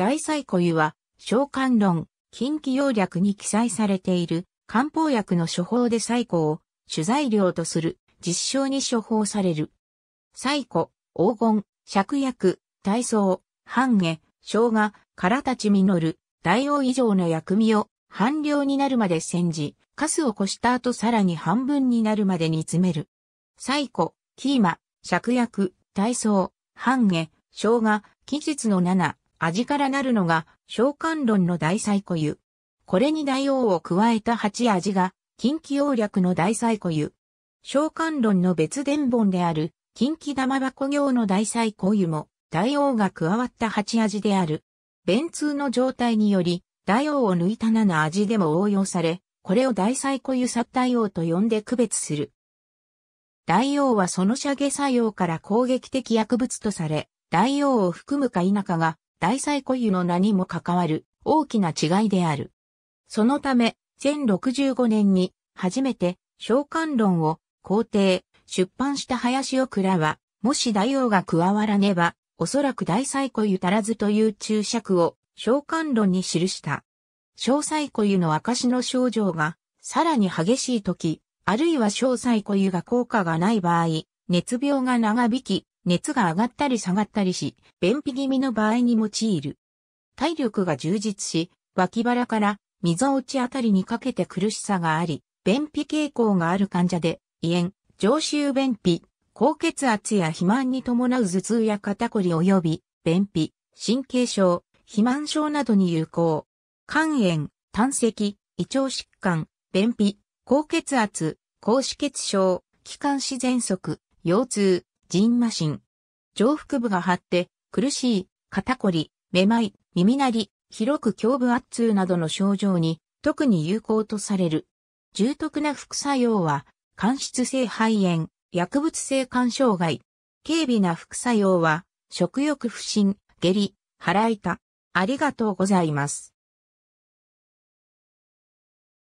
大細古湯は、召喚論、近畿要略に記載されている、漢方薬の処方で祭古を、取材料とする、実証に処方される。祭古、黄金、芍薬、体操、半下、生姜、らたち実る、大王以上の薬味を、半量になるまで煎じ、カスをこした後さらに半分になるまで煮詰める。最古、キーマ、芍薬、体操、半下、生姜、季日の7、味からなるのが、召喚論の大最固湯。これに大王を加えた八味が、近畿王略の大最固湯。召喚論の別伝本である、近畿玉箱行の大最固湯も、大王が加わった八味である。弁通の状態により、大王を抜いた七味でも応用され、これを大祭固有殺大王と呼んで区別する。大王はその射下作用から攻撃的薬物とされ、大王を含むか否かが大細固有の名にも関わる大きな違いである。そのため、1065年に初めて召喚論を皇帝、出版した林を倉は、もし大王が加わらねば、おそらく大細固湯足らずという注釈を召喚論に記した。小細固有の証の症状が、さらに激しい時、あるいは小細固有が効果がない場合、熱病が長引き、熱が上がったり下がったりし、便秘気味の場合に用いる。体力が充実し、脇腹から溝落ちあたりにかけて苦しさがあり、便秘傾向がある患者で、胃炎、上習便秘、高血圧や肥満に伴う頭痛や肩こり及び、便秘、神経症、肥満症などに有効。肝炎、胆石、胃腸疾患、便秘、高血圧、高脂血症、気管支喘息、腰痛、人麻疹。上腹部が張って、苦しい、肩こり、めまい、耳鳴り、広く胸部圧痛などの症状に特に有効とされる。重篤な副作用は、間質性肺炎、薬物性肝障害。軽微な副作用は、食欲不振、下痢、腹痛。ありがとうございます。